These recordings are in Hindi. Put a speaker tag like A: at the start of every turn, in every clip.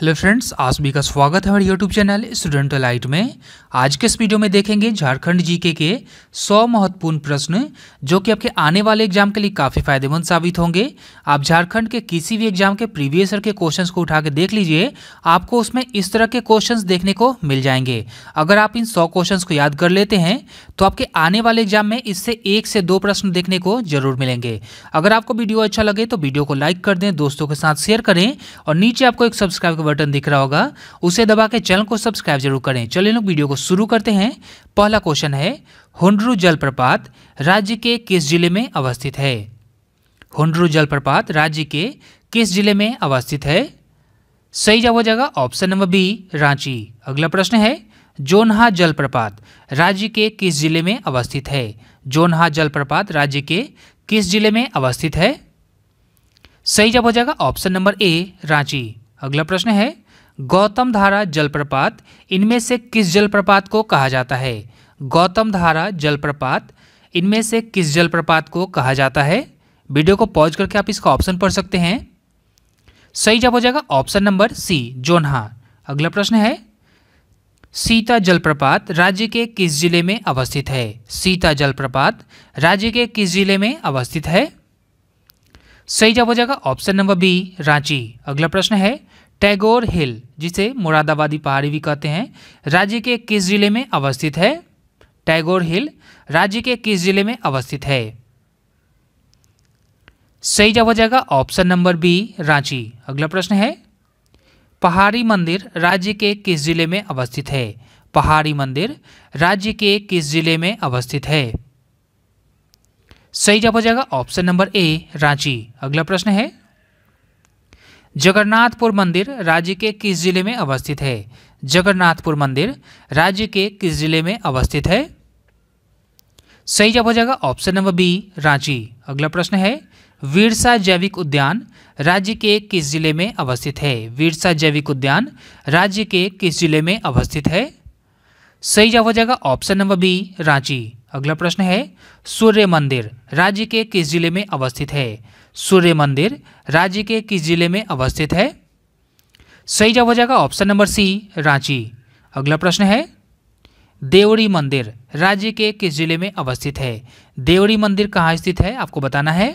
A: हेलो फ्रेंड्स आप सभी का स्वागत है हमारे यूट्यूब चैनल स्टूडेंट लाइट में आज के इस वीडियो में देखेंगे झारखंड जीके के 100 महत्वपूर्ण प्रश्न जो कि आपके आने वाले एग्जाम के लिए काफ़ी फायदेमंद साबित होंगे आप झारखंड के किसी भी एग्जाम के प्रीवियस ईयर के क्वेश्चंस को उठा के देख लीजिए आपको उसमें इस तरह के क्वेश्चन देखने को मिल जाएंगे अगर आप इन सौ क्वेश्चन को याद कर लेते हैं तो आपके आने वाले एग्जाम में इससे एक से दो प्रश्न देखने को जरूर मिलेंगे अगर आपको वीडियो अच्छा लगे तो वीडियो को लाइक कर दें दोस्तों के साथ शेयर करें और नीचे आपको एक सब्सक्राइब का बटन दिख रहा होगा उसे दबा के चैनल को सब्सक्राइब जरूर करें चलिए लोग वीडियो को शुरू करते हैं पहला क्वेश्चन है हुंड्रू जलप्रपात राज्य के किस जिले में अवस्थित है हुंड्रू जलप्रपात राज्य के किस जिले में अवस्थित है सही जवाब हो जाएगा ऑप्शन नंबर बी रांची अगला प्रश्न है जोनहा जलप्रपात राज्य के किस जिले में अवस्थित है जोनहा जलप्रपात राज्य के किस जिले में अवस्थित है सही जवाब हो जाएगा ऑप्शन नंबर ए रांची अगला प्रश्न है गौतम धारा जलप्रपात इनमें से किस जलप्रपात को कहा जाता है गौतम धारा जलप्रपात इनमें से किस जलप्रपात को कहा जाता है वीडियो को पॉज करके आप इसका ऑप्शन पढ़ सकते हैं सही जवाब हो जाएगा ऑप्शन नंबर सी जोनहा अगला प्रश्न है सीता जलप्रपात राज्य के किस जिले में अवस्थित है सीता जलप्रपात राज्य के किस जिले में अवस्थित है सही जवाब हो जाएगा ऑप्शन नंबर बी रांची अगला प्रश्न है टैगोर हिल जिसे मुरादाबादी पहाड़ी भी कहते हैं राज्य के किस जिले में अवस्थित है टैगोर हिल राज्य के किस जिले में अवस्थित है सही जवाब हो जाएगा ऑप्शन नंबर बी रांची अगला प्रश्न है पहाड़ी मंदिर राज्य के किस जिले में अवस्थित है पहाड़ी मंदिर राज्य के किस जिले में अवस्थित है सही जवाब हो जाएगा ऑप्शन नंबर ए रांची अगला प्रश्न है जगन्नाथपुर मंदिर राज्य के किस जिले में अवस्थित है जगन्नाथपुर मंदिर राज्य के किस जिले में अवस्थित है सही जवाब हो जाएगा ऑप्शन नंबर बी रांची अगला प्रश्न है वीरसा जैविक उद्यान राज्य के किस जिले में अवस्थित है वीरसा जैविक उद्यान राज्य के किस जिले में अवस्थित है सही जवाब हो जाएगा ऑप्शन नंबर बी रांची अगला प्रश्न है सूर्य मंदिर राज्य के किस जिले में अवस्थित है सूर्य मंदिर राज्य के किस जिले में अवस्थित है सही जवाब हो जाएगा ऑप्शन नंबर सी रांची अगला प्रश्न है देवड़ी मंदिर राज्य के किस जिले में अवस्थित है देवड़ी मंदिर कहाँ स्थित है आपको बताना है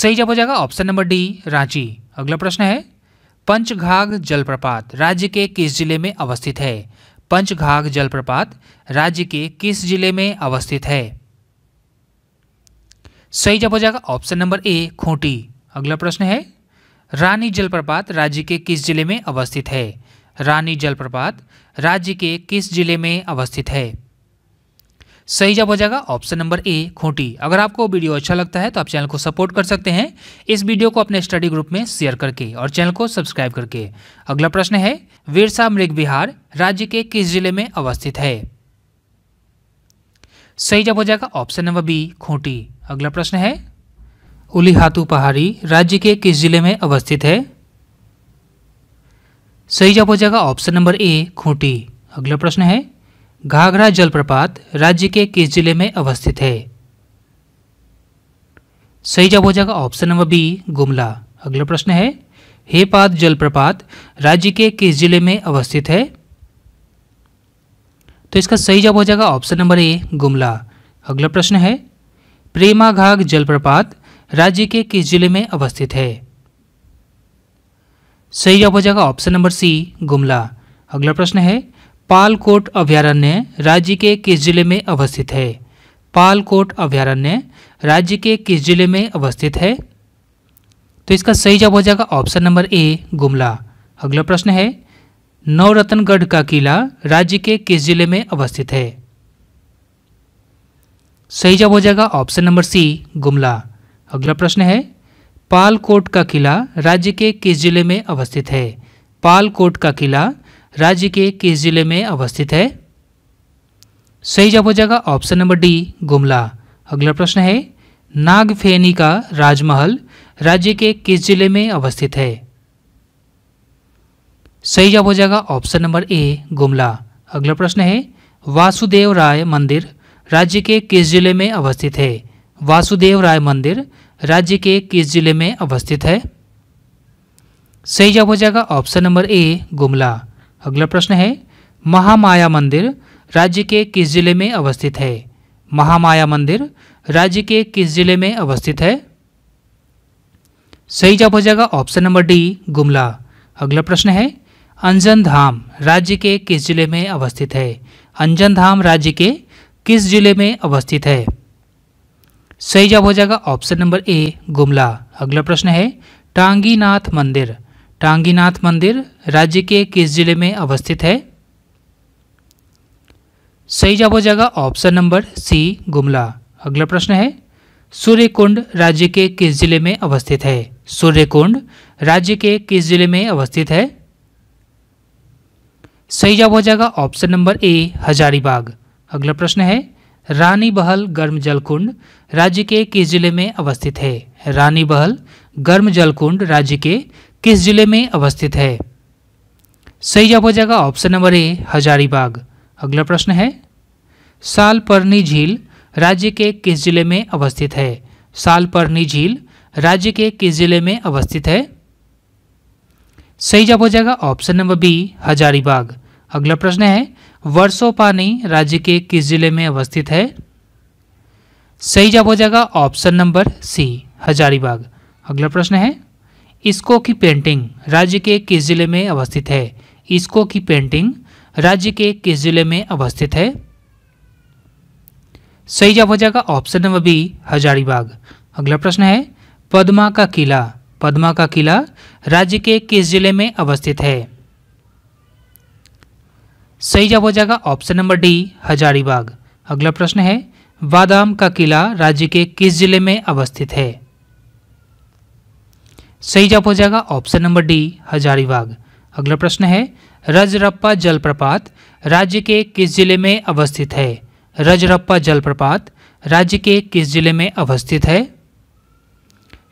A: सही जवाब हो जाएगा ऑप्शन नंबर डी रांची अगला प्रश्न है पंचघाघ जलप्रपात राज्य के किस जिले में अवस्थित है पंचघाघ जलप्रपात राज्य के किस जिले में अवस्थित है सही जब हो जाएगा ऑप्शन नंबर ए खूंटी अगला प्रश्न है रानी जलप्रपात राज्य के किस जिले में अवस्थित है रानी जलप्रपात राज्य के किस जिले में अवस्थित है सही जवाब हो जाएगा ऑप्शन नंबर ए खूंटी अगर आपको वीडियो अच्छा लगता है तो आप चैनल को सपोर्ट कर सकते हैं इस वीडियो को अपने स्टडी ग्रुप में शेयर करके और चैनल को सब्सक्राइब करके अगला प्रश्न है वीरसा मृग विहार राज्य के किस जिले में अवस्थित है सही जवाब हो जाएगा ऑप्शन नंबर बी खूंटी अगला प्रश्न है उलिहातू पहाड़ी राज्य के किस जिले में अवस्थित है सही जवाब हो जाएगा ऑप्शन नंबर ए खूंटी अगला प्रश्न है घाघरा जलप्रपात राज्य के किस जिले में अवस्थित है सही जवाब हो जाएगा ऑप्शन नंबर बी गुमला अगला प्रश्न है हेपाद जलप्रपात राज्य के किस जिले में अवस्थित है तो इसका सही जवाब हो जाएगा ऑप्शन नंबर ए गुमला अगला प्रश्न है प्रेमा घाघ जलप्रपात राज्य के किस जिले में अवस्थित है सही जवाब हो जाएगा ऑप्शन नंबर सी गुमला अगला प्रश्न है पालकोट अभ्यारण्य राज्य के किस जिले में अवस्थित है पालकोट अभ्यारण्य राज्य के किस जिले में अवस्थित है तो इसका सही जवाब हो जाएगा ऑप्शन नंबर ए गुमला अगला प्रश्न है नवरत्नगढ़ का किला राज्य के किस जिले में अवस्थित है सही जवाब हो जाएगा ऑप्शन नंबर सी गुमला अगला प्रश्न है पालकोट का किला राज्य के किस जिले में अवस्थित है पालकोट का किला राज्य के किस जिले में अवस्थित है सही जवाब हो जाएगा ऑप्शन नंबर डी गुमला अगला प्रश्न है नागफेनी का राजमहल राज्य के किस जिले में अवस्थित है सही जवाब हो जाएगा ऑप्शन नंबर ए गुमला अगला प्रश्न है वासुदेव राय मंदिर राज्य के किस जिले में अवस्थित है वासुदेव राय मंदिर राज्य के किस जिले में अवस्थित है सही जवाब हो जाएगा ऑप्शन नंबर ए गुमला अगला प्रश्न है महामाया मंदिर राज्य के किस जिले में अवस्थित है महामाया मंदिर राज्य के किस जिले में अवस्थित है सही जवाब हो जाएगा ऑप्शन नंबर डी गुमला अगला प्रश्न है अंजन धाम राज्य के किस जिले में अवस्थित है अंजन धाम राज्य के किस जिले में अवस्थित है सही जवाब हो जाएगा ऑप्शन नंबर ए गुमला अगला प्रश्न है टांगीनाथ मंदिर टांगीनाथ मंदिर राज्य के किस जिले में अवस्थित है सही जवाब हो जाएगा ऑप्शन नंबर सी गुमला अगला प्रश्न है सूर्यकुंड राज्य के किस जिले में अवस्थित है सूर्यकुंड राज्य के किस जिले में अवस्थित है सही जवाब हो जाएगा ऑप्शन नंबर ए हजारीबाग अगला प्रश्न है रानी बहल गर्म जलकुंड राज्य के किस जिले में अवस्थित है रानी बहल गर्म जलकुंड राज्य के किस जिले में अवस्थित है सही जवाब हो जाएगा ऑप्शन नंबर ए हजारीबाग अगला प्रश्न है परनी झील राज्य के किस जिले में अवस्थित है परनी झील राज्य के किस जिले में अवस्थित है सही जवाब हो जाएगा ऑप्शन नंबर बी हजारीबाग अगला प्रश्न है वर्षो पानी राज्य के किस जिले में अवस्थित है सही जवाब हो जाएगा ऑप्शन नंबर सी हजारीबाग अगला प्रश्न है इसको की पेंटिंग राज्य के किस जिले में अवस्थित है इसको की पेंटिंग राज्य के किस जिले में अवस्थित है सही जवाब हो जाएगा ऑप्शन नंबर बी हजारीबाग अगला प्रश्न है पद्मा का किला पद्मा का किला राज्य के किस जिले में अवस्थित है सही जवाब हो जाएगा ऑप्शन नंबर डी हजारीबाग अगला प्रश्न है बादाम का किला राज्य के किस जिले में अवस्थित है सही जवाब हो जाएगा ऑप्शन नंबर डी हजारीबाग अगला प्रश्न है रजरप्पा जलप्रपात राज्य के किस जिले में अवस्थित है रजरप्पा जलप्रपात राज्य के किस जिले में अवस्थित है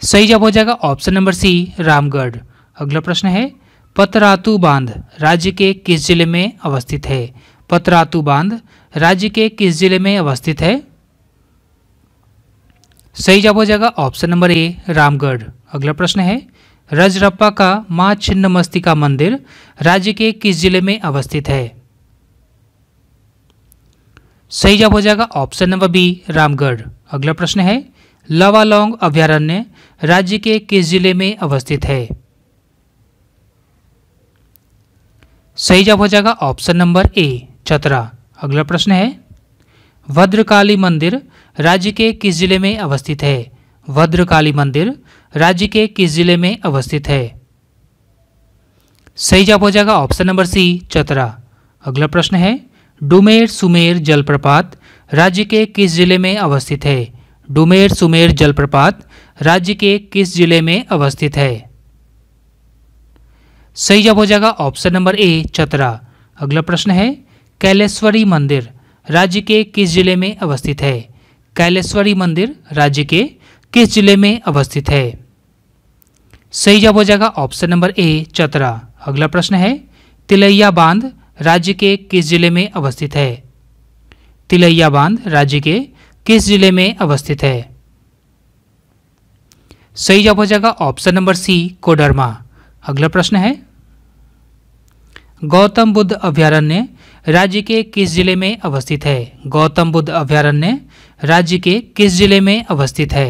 A: सही जवाब हो जाएगा ऑप्शन नंबर सी रामगढ़ अगला प्रश्न है पतरातु बांध राज्य के किस जिले में अवस्थित है पतरातु बांध राज्य के किस जिले में अवस्थित है सही जवाब हो जाएगा ऑप्शन नंबर ए रामगढ़ अगला प्रश्न है रजरप्पा का माँ छिन्नमस्तिका मंदिर राज्य के किस जिले में अवस्थित है सही जवाब हो जाएगा ऑप्शन नंबर बी रामगढ़ अगला प्रश्न है लवालोंग अभ्यारण्य राज्य के किस जिले में अवस्थित है सही जवाब हो जाएगा ऑप्शन नंबर ए चतरा अगला प्रश्न है भद्रकाली मंदिर राज्य के किस जिले में अवस्थित है भद्रकाली मंदिर राज्य के किस जिले में अवस्थित है सही जवाब हो जाएगा ऑप्शन नंबर सी चतरा अगला प्रश्न है डुमेर सुमेर जलप्रपात राज्य के किस जिले में अवस्थित है डुमेर सुमेर जलप्रपात राज्य के किस जिले में अवस्थित है सही जवाब हो जाएगा ऑप्शन नंबर ए चतरा अगला प्रश्न है कैलेश्वरी मंदिर राज्य के किस जिले में अवस्थित है कैलेश्वरी मंदिर राज्य के किस जिले में अवस्थित है सही जवाब हो जाएगा ऑप्शन नंबर ए चतरा अगला प्रश्न है तिलैया बांध राज्य के किस जिले में अवस्थित है तिलैया बांध राज्य के किस जिले में अवस्थित है सही जवाब हो जाएगा ऑप्शन नंबर सी कोडरमा अगला प्रश्न है गौतम बुद्ध अभ्यारण्य राज्य के किस जिले में अवस्थित है गौतम बुद्ध अभ्यारण्य राज्य के किस जिले में अवस्थित है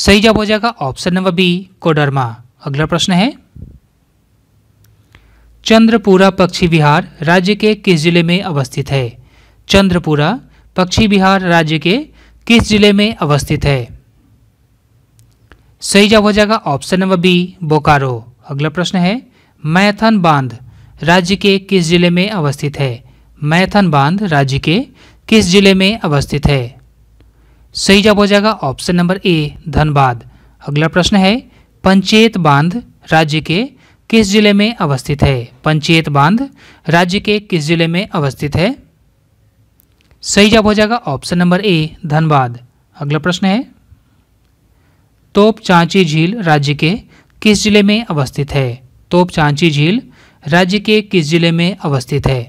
A: सही जवाब हो जाएगा ऑप्शन नंबर बी कोडरमा अगला प्रश्न है चंद्रपुरा पक्षी विहार राज्य के किस जिले में अवस्थित है चंद्रपुरा पक्षी विहार राज्य के किस जिले में अवस्थित है सही जवाब हो जाएगा ऑप्शन नंबर बी बोकारो अगला प्रश्न है मैथन बांध राज्य के किस जिले में अवस्थित है मैथन बांध राज्य के किस जिले में अवस्थित है सही जवाब हो जाएगा ऑप्शन नंबर ए धनबाद अगला प्रश्न है पंचेत बांध राज्य के किस जिले में अवस्थित है पंचेत बांध राज्य के किस जिले में अवस्थित है सही जवाब हो जाएगा ऑप्शन नंबर ए धनबाद अगला प्रश्न है तोप चांची झील राज्य के किस जिले में अवस्थित है तोप चांची झील राज्य के किस जिले में अवस्थित है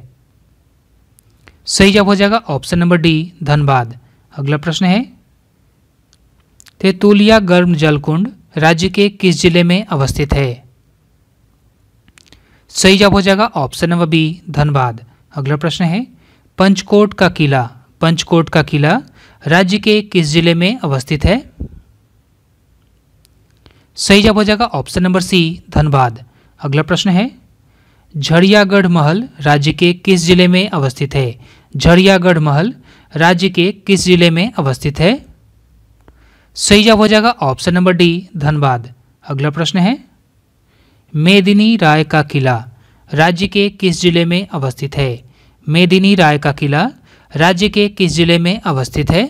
A: सही जवाब हो जाएगा ऑप्शन नंबर डी धनबाद अगला प्रश्न है तेतुलिया गर्म जलकुंड राज्य के किस जिले में अवस्थित है सही जवाब हो जाएगा ऑप्शन नंबर बी धनबाद अगला प्रश्न है पंचकोट का किला पंचकोट का किला राज्य के किस जिले में अवस्थित है सही जवाब हो जाएगा ऑप्शन नंबर सी धनबाद अगला प्रश्न है झड़ियागढ़ महल राज्य के किस जिले में अवस्थित है झड़ियागढ़ महल राज्य के किस जिले में अवस्थित है सही जवाब हो जाएगा ऑप्शन नंबर डी धनबाद अगला प्रश्न है मेदिनी राय का किला राज्य के किस जिले में अवस्थित है मेदिनी राय का किला राज्य के किस जिले में अवस्थित है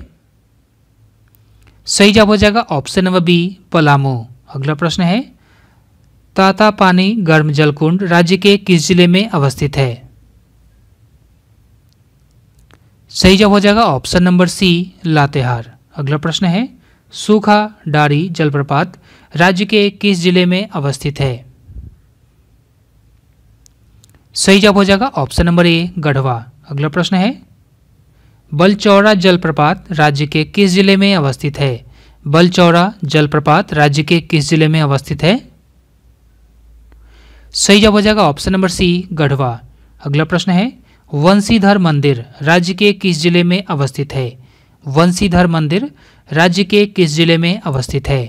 A: सही जवाब हो जाएगा ऑप्शन नंबर बी पलामू अगला प्रश्न है ताता पानी गर्म जलकुंड राज्य के किस जिले में अवस्थित है सही जवाब हो जाएगा ऑप्शन नंबर सी लातेहार अगला प्रश्न है सूखा डारी जलप्रपात राज्य के किस जिले में अवस्थित है सही जवाब हो जाएगा ऑप्शन नंबर ए गढ़वा अगला प्रश्न है बलचौरा जलप्रपात राज्य के किस जिले में अवस्थित है बलचौरा जलप्रपात राज्य के किस जिले में अवस्थित है सही जवाब हो जाएगा ऑप्शन नंबर सी गढ़वा अगला प्रश्न है वंशीधर मंदिर राज्य के किस जिले में अवस्थित है वंशीधर मंदिर राज्य के किस जिले में अवस्थित है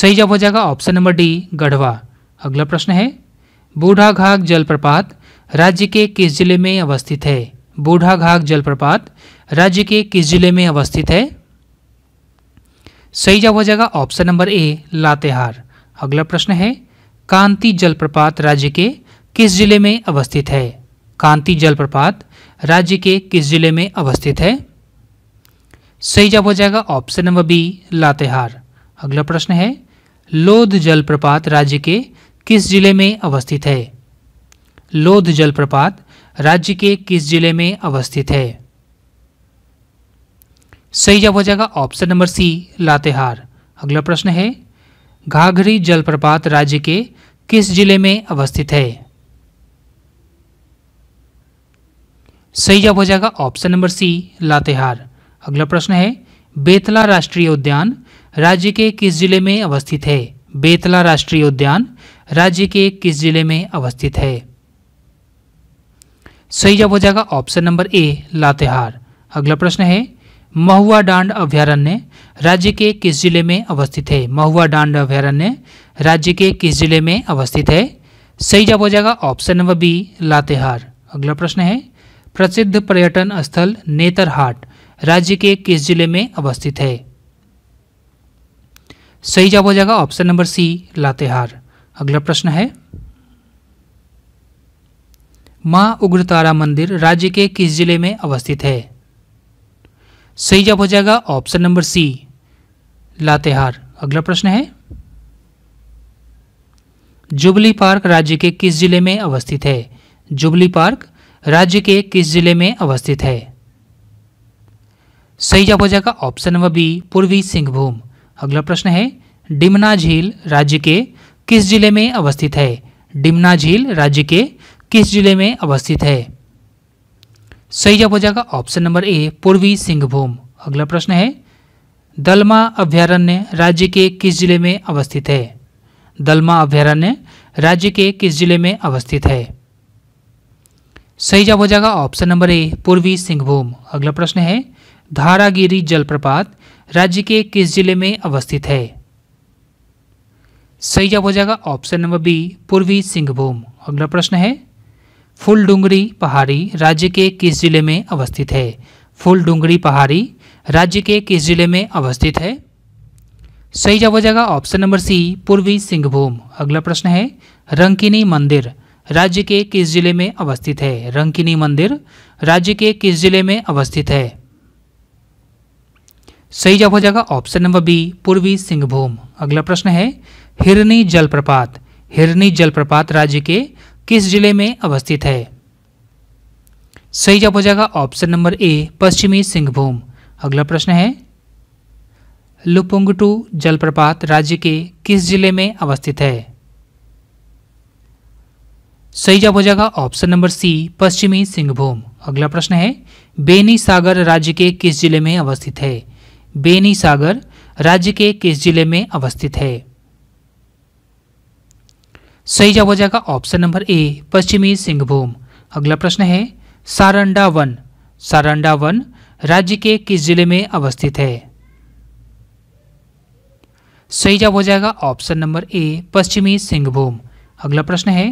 A: सही जवाब हो जाएगा ऑप्शन नंबर डी गढ़वा अगला प्रश्न है बूढ़ा घाघ जलप्रपात राज्य के किस जिले में अवस्थित है बूढ़ा घाघ जलप्रपात राज्य के किस जिले में अवस्थित है सही जवाब हो जाएगा ऑप्शन नंबर ए लातेहार अगला प्रश्न है कांति जलप्रपात राज्य के किस जिले में अवस्थित है कांति जलप्रपात राज्य के किस जिले में अवस्थित है सही जवाब हो जाएगा ऑप्शन नंबर बी लातेहार अगला प्रश्न है लोध जलप्रपात राज्य के किस जिले में अवस्थित है लोध जलप्रपात राज्य के किस जिले में अवस्थित है सही जवाब हो जाएगा ऑप्शन नंबर सी लातेहार अगला प्रश्न है घाघरी जलप्रपात राज्य के किस जिले में अवस्थित है सही जवाब हो जाएगा ऑप्शन नंबर सी लातेहार अगला प्रश्न है बेतला राष्ट्रीय उद्यान राज्य के किस जिले में अवस्थित है बेतला राष्ट्रीय उद्यान राज्य के किस जिले में अवस्थित है सही जवाब हो जाएगा ऑप्शन नंबर ए लातेहार अगला प्रश्न है महुआ डांड अभ्यारण्य राज्य के किस जिले में अवस्थित है महुआ डांड अभ्यारण्य राज्य के किस जिले में अवस्थित है सही जवाब हो जाएगा ऑप्शन नंबर बी लातेहार अगला प्रश्न है प्रसिद्ध पर्यटन स्थल नेतरहाट राज्य के किस जिले में अवस्थित है सही जवाब हो जाएगा ऑप्शन नंबर सी लातेहार अगला प्रश्न है मां उग्रतारा मंदिर राज्य के किस जिले में अवस्थित है सही जवाब हो जाएगा ऑप्शन नंबर सी लातेहार अगला प्रश्न है जुबली पार्क राज्य के किस जिले में अवस्थित है जुबली पार्क राज्य के किस जिले में अवस्थित है सही जवाब हो जाएगा ऑप्शन नंबर बी पूर्वी सिंहभूम अगला प्रश्न है डिमना झील राज्य के किस जिले में अवस्थित है डिमना झील राज्य के किस जिले में अवस्थित है सही जवाब हो जाएगा ऑप्शन नंबर ए पूर्वी सिंहभूम अगला प्रश्न है दलमा अभ्यारण्य राज्य के किस जिले में अवस्थित है दलमा अभ्यारण्य राज्य के किस जिले में अवस्थित है सही जवाब हो जाएगा ऑप्शन नंबर ए पूर्वी सिंहभूम अगला प्रश्न है धारागिरी जलप्रपात राज्य के किस जिले में अवस्थित है सही जवाब हो जाएगा ऑप्शन नंबर बी पूर्वी सिंहभूम अगला प्रश्न है फुलडुंगरी पहाड़ी राज्य के किस जिले में अवस्थित है फुलडुंगरी पहाड़ी राज्य के किस जिले में अवस्थित है सही जवाब हो जाएगा ऑप्शन नंबर सी पूर्वी सिंहभूम अगला प्रश्न है रंकिनी मंदिर राज्य के किस जिले में अवस्थित है रंकिनी मंदिर राज्य के किस जिले में अवस्थित है सही जवाब हो जाएगा ऑप्शन नंबर बी पूर्वी सिंहभूम अगला प्रश्न है हिरनी जलप्रपात हिरनी जलप्रपात राज्य के किस जिले में अवस्थित है सही जवाब हो जाएगा ऑप्शन नंबर ए पश्चिमी सिंहभूम अगला प्रश्न है लुपुंगटू जलप्रपात राज्य के किस जिले में अवस्थित है सही जवाब हो जाएगा ऑप्शन नंबर सी पश्चिमी सिंहभूम अगला प्रश्न है बेनी सागर राज्य के किस जिले में अवस्थित है बेनी सागर राज्य के किस जिले में अवस्थित है सही जवाब हो जाएगा ऑप्शन नंबर ए पश्चिमी सिंहभूम अगला प्रश्न है सारंडा वन सारंडा वन राज्य के किस जिले में अवस्थित है सही जवाब हो जाएगा ऑप्शन नंबर ए पश्चिमी सिंहभूम अगला प्रश्न है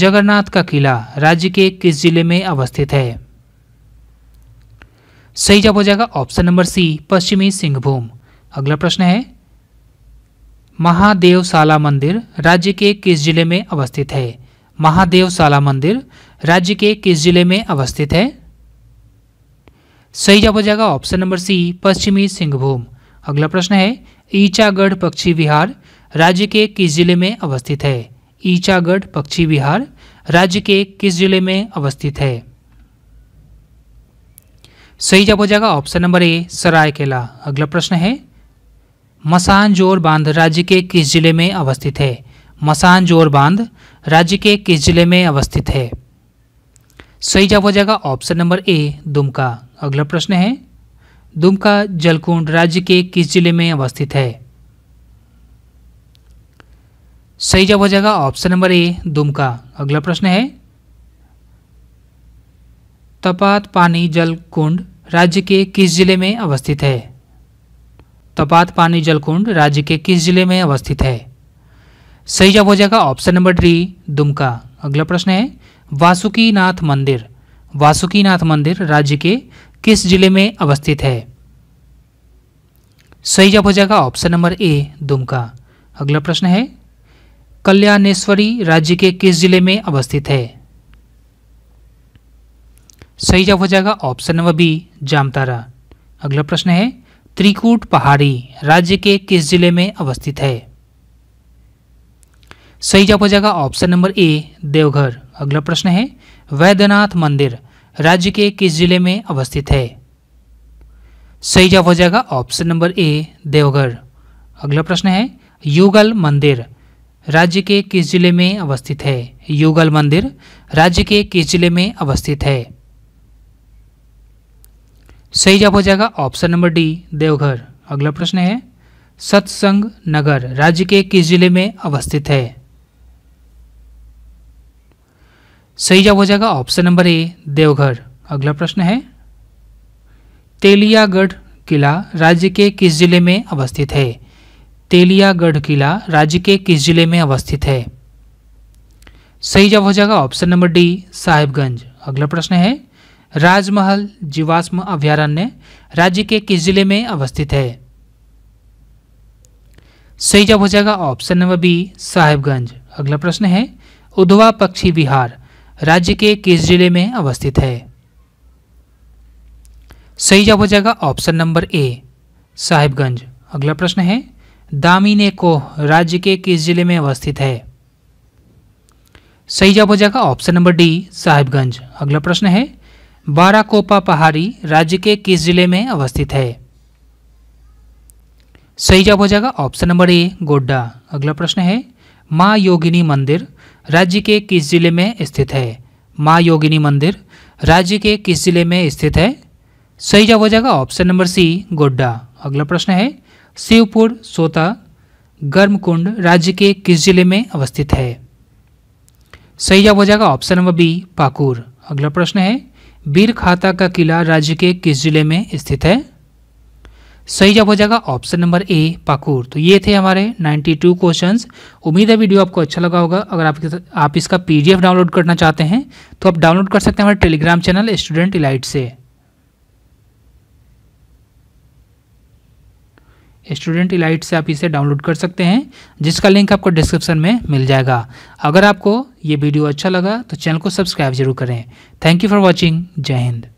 A: जगन्नाथ का किला राज्य के किस जिले में अवस्थित है सही जवाब हो जाएगा ऑप्शन नंबर सी पश्चिमी सिंहभूम अगला प्रश्न है महादेवशाला मंदिर राज्य के किस जिले में अवस्थित है महादेवशाला मंदिर राज्य के किस जिले में अवस्थित है सही जवाब हो जाएगा ऑप्शन नंबर सी पश्चिमी सिंहभूम अगला प्रश्न है ईचागढ़ पक्षी विहार राज्य के किस जिले में अवस्थित है ईचागढ़ पक्षी विहार राज्य के किस जिले में अवस्थित है सही जब हो जाएगा ऑप्शन नंबर ए सरायकेला अगला प्रश्न है मसान जोर बांध राज्य के किस जिले में अवस्थित है मसान जोर बांध राज्य के किस जिले में अवस्थित है सही जवाब हो जाएगा ऑप्शन नंबर ए दुमका अगला प्रश्न है दुमका जलकुंड राज्य के किस जिले में अवस्थित है सही जवाब हो जाएगा ऑप्शन नंबर ए दुमका अगला प्रश्न है तपात पानी जल कुंड राज्य के किस जिले में अवस्थित है तपात पानी जल कुंड राज्य के किस जिले में अवस्थित है सही जवाब हो जाएगा ऑप्शन नंबर डी दुमका अगला प्रश्न है वासुकीनाथ मंदिर वासुकीनाथ मंदिर राज्य के किस जिले में अवस्थित है सही जवाब हो जाएगा ऑप्शन नंबर ए दुमका अगला प्रश्न है कल्याणेश्वरी राज्य के किस जिले में अवस्थित है सही जवाब हो जाएगा ऑप्शन नंबर बी जामतारा अगला प्रश्न है त्रिकूट पहाड़ी राज्य के किस जिले में अवस्थित है सही जवाब हो जाएगा ऑप्शन नंबर ए देवघर अगला प्रश्न है वैद्यनाथ मंदिर राज्य के किस जिले में अवस्थित है सही जवाब हो जाएगा ऑप्शन नंबर ए देवघर अगला प्रश्न है युगल मंदिर राज्य के किस जिले में अवस्थित है युगल मंदिर राज्य के किस जिले में अवस्थित है सही जवाब हो जाएगा ऑप्शन नंबर डी देवघर अगला प्रश्न है सत्संग नगर राज्य के किस जिले में अवस्थित है सही जवाब हो जाएगा ऑप्शन नंबर ए देवघर अगला प्रश्न है तेलियागढ़ किला राज्य के किस जिले में अवस्थित है तेलियागढ़ किला राज्य के किस जिले में अवस्थित है सही जवाब हो जाएगा ऑप्शन नंबर डी साहिबगंज अगला प्रश्न है राजमहल जीवाश्म अभ्यारण्य राज्य के किस जिले में अवस्थित है सही जवाब हो जाएगा ऑप्शन नंबर बी साहेबगंज अगला प्रश्न है उधवा पक्षी विहार राज्य के किस जिले में अवस्थित है सही जवाब हो जाएगा ऑप्शन नंबर ए साहेबगंज अगला प्रश्न है दामिने कोह राज्य के किस जिले में अवस्थित है सही जवाब हो जाएगा ऑप्शन नंबर डी साहिबगंज अगला प्रश्न है बाराकोपा पहाड़ी राज्य के किस जिले में अवस्थित है सही जवाब हो जाएगा ऑप्शन नंबर ए गोड्डा अगला प्रश्न है माँ योगिनी मंदिर राज्य के किस जिले में स्थित है माँ योगिनी मंदिर राज्य के किस जिले में स्थित है सही जवाब हो जाएगा ऑप्शन नंबर सी गोड्डा अगला प्रश्न है शिवपुर सोता गर्मकुंड राज्य के किस जिले में अवस्थित है सही जवाब हो जाएगा ऑप्शन नंबर बी पाकुर अगला प्रश्न है बीर खाता का किला राज्य के किस जिले में स्थित है सही जवाब हो जाएगा ऑप्शन नंबर ए पाकुर तो ये थे हमारे 92 क्वेश्चंस उम्मीद है वीडियो आपको अच्छा लगा होगा अगर आप आप इसका पीडीएफ डाउनलोड करना चाहते हैं तो आप डाउनलोड कर सकते हैं हमारे टेलीग्राम चैनल स्टूडेंट इलाइट से स्टूडेंट इलाइट से आप इसे डाउनलोड कर सकते हैं जिसका लिंक आपको डिस्क्रिप्शन में मिल जाएगा अगर आपको ये वीडियो अच्छा लगा तो चैनल को सब्सक्राइब जरूर करें थैंक यू फॉर वॉचिंग जय हिंद